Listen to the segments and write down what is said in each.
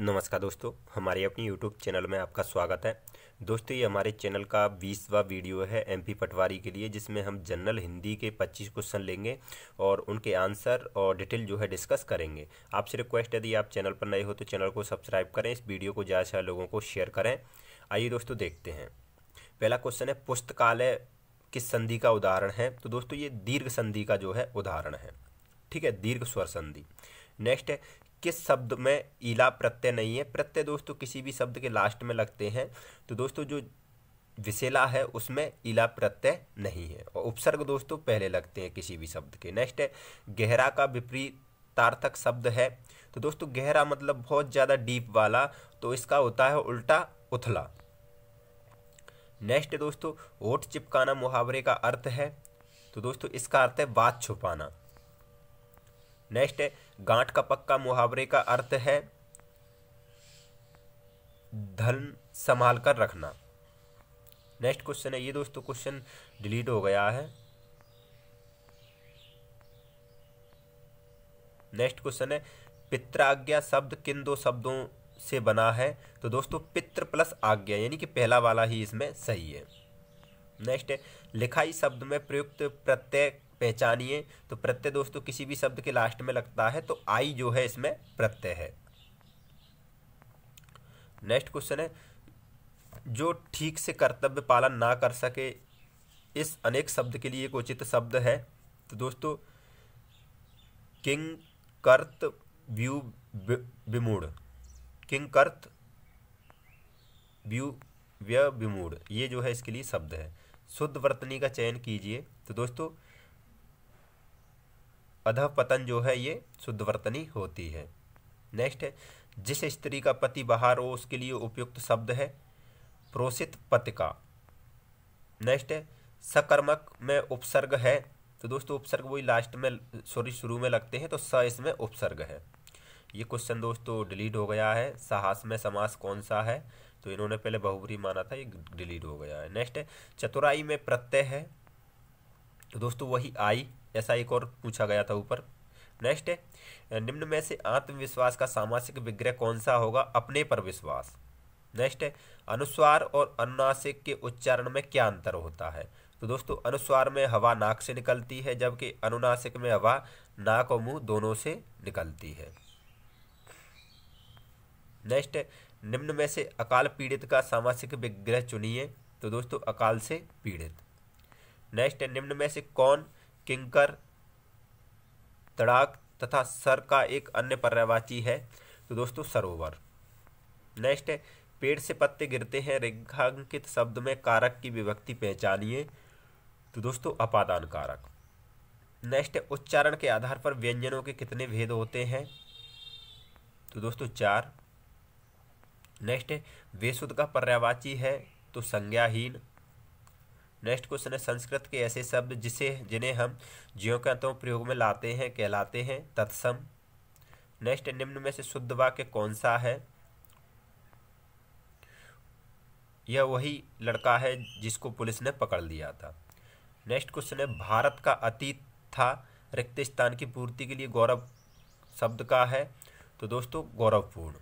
नमस्कार दोस्तों हमारे अपनी यूट्यूब चैनल में आपका स्वागत है दोस्तों ये हमारे चैनल का बीसवा वीडियो है एमपी पटवारी के लिए जिसमें हम जनरल हिंदी के 25 क्वेश्चन लेंगे और उनके आंसर और डिटेल जो है डिस्कस करेंगे आपसे रिक्वेस्ट यदि आप चैनल पर नए हो तो चैनल को सब्सक्राइब करें इस वीडियो को ज़्यादा से लोगों को शेयर करें आइए दोस्तों देखते हैं पहला क्वेश्चन है पुस्तकालय किस संधि का उदाहरण है तो दोस्तों ये दीर्घ संधि का जो है उदाहरण है ठीक है दीर्घ स्वर संधि नेक्स्ट है किस शब्द में ईला प्रत्यय नहीं है प्रत्यय दोस्तों किसी भी शब्द के लास्ट में लगते हैं तो दोस्तों जो विशेला है उसमें ईला प्रत्यय नहीं है और उपसर्ग दोस्तों पहले लगते हैं किसी भी शब्द के नेक्स्ट है गहरा का विपरीतार्थक शब्द है तो दोस्तों गहरा मतलब बहुत ज़्यादा डीप वाला तो इसका होता है उल्टा उथला नेक्स्ट दोस्तों होठ चिपकाना मुहावरे का अर्थ है तो दोस्तों इसका अर्थ है बात छुपाना नेक्स्ट है गांठ का पक्का मुहावरे का अर्थ है धन संभाल कर रखना नेक्स्ट क्वेश्चन है ये दोस्तों क्वेश्चन डिलीट हो गया है नेक्स्ट क्वेश्चन है पित्राज्ञा शब्द किन दो शब्दों से बना है तो दोस्तों पित्र प्लस आज्ञा यानी कि पहला वाला ही इसमें सही है नेक्स्ट है लिखाई शब्द में प्रयुक्त प्रत्यय पहचानिए तो प्रत्यय दोस्तों किसी भी शब्द के लास्ट में लगता है तो आई जो है इसमें प्रत्यय है नेक्स्ट क्वेश्चन है जो ठीक से कर्तव्य पालन ना कर सके इस अनेक शब्द के लिए एक उचित शब्द है तो दोस्तों किंग कर्त व्यू विमूढ़ किंग कर्त व्यू व्य विमूढ़ ये जो है इसके लिए शब्द है शुद्ध वर्तनी का चयन कीजिए तो दोस्तों अधः पतन जो है ये शुद्धवर्तनी होती है नेक्स्ट है जिस स्त्री का पति बाहर हो उसके लिए उपयुक्त शब्द है प्रोषित पतिका नेक्स्ट है सकर्मक में उपसर्ग है तो दोस्तों उपसर्ग वही लास्ट में सॉरी शुरू में लगते हैं तो स इसमें उपसर्ग है ये क्वेश्चन दोस्तों डिलीट हो गया है साहस में समास कौन सा है तो इन्होंने पहले बहुबरी माना था ये डिलीट हो गया है नेक्स्ट है चतुराई में प्रत्यय है तो दोस्तों वही आई ऐसा एक और पूछा गया था ऊपर नेक्स्ट है निम्न में से आत्मविश्वास का सामासिक विग्रह कौन सा होगा अपने पर विश्वास नेक्स्ट है अनुस्वार और अनुनासिक के उच्चारण में क्या अंतर होता है तो दोस्तों अनुस्वार में हवा नाक से निकलती है जबकि अनुनासिक में हवा नाक और मुंह दोनों से निकलती है नेक्स्ट निम्न में से अकाल पीड़ित का सामासिक विग्रह चुनिए तो दोस्तों अकाल से पीड़ित नेक्स्ट निम्न में से कौन किंकर तड़ाक तथा सर का एक अन्य पर्यावाची है तो दोस्तों सरोवर नेक्स्ट है पेड़ से पत्ते गिरते हैं रेखांकित शब्द में कारक की विभक्ति पहचानिए तो दोस्तों अपादान कारक नेक्स्ट है उच्चारण के आधार पर व्यंजनों के कितने भेद होते हैं तो दोस्तों चार नेक्स्ट है वेशुद्ध का पर्यावाची है तो संज्ञाहीन नेक्स्ट क्वेश्चन है संस्कृत के ऐसे शब्द जिसे जिन्हें हम जियो का तो प्रयोग में लाते हैं कहलाते हैं तत्सम नेक्स्ट निम्न में से शुद्ध वाक्य कौन सा है यह वही लड़का है जिसको पुलिस ने पकड़ लिया था नेक्स्ट क्वेश्चन है भारत का अतीत था रिक्त स्थान की पूर्ति के लिए गौरव शब्द का है तो दोस्तों गौरवपूर्ण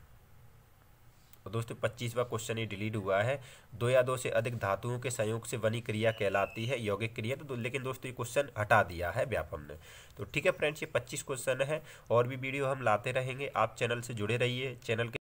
तो दोस्तों पच्चीसवा क्वेश्चन ये डिलीट हुआ है दो या दो से अधिक धातुओं के संयोग से बनी क्रिया कहलाती है यौगिक क्रिया तो लेकिन दोस्तों ये क्वेश्चन हटा दिया है व्यापम ने तो ठीक है फ्रेंड्स ये पच्चीस क्वेश्चन है और भी वीडियो हम लाते रहेंगे आप चैनल से जुड़े रहिए चैनल